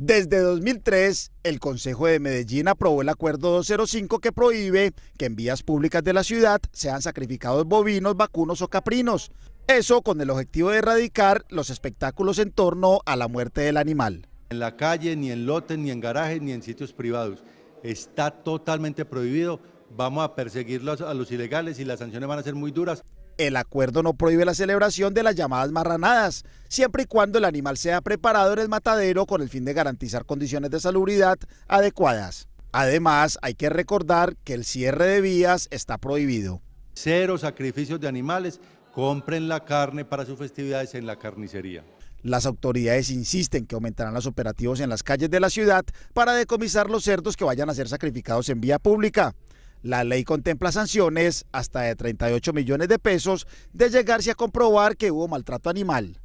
Desde 2003, el Consejo de Medellín aprobó el Acuerdo 205 que prohíbe que en vías públicas de la ciudad sean sacrificados bovinos, vacunos o caprinos. Eso con el objetivo de erradicar los espectáculos en torno a la muerte del animal. En la calle, ni en lotes, ni en garajes, ni en sitios privados. Está totalmente prohibido. Vamos a perseguir a los ilegales y las sanciones van a ser muy duras el acuerdo no prohíbe la celebración de las llamadas marranadas, siempre y cuando el animal sea preparado en el matadero con el fin de garantizar condiciones de salubridad adecuadas. Además, hay que recordar que el cierre de vías está prohibido. Cero sacrificios de animales, compren la carne para sus festividades en la carnicería. Las autoridades insisten que aumentarán los operativos en las calles de la ciudad para decomisar los cerdos que vayan a ser sacrificados en vía pública. La ley contempla sanciones hasta de 38 millones de pesos de llegarse a comprobar que hubo maltrato animal.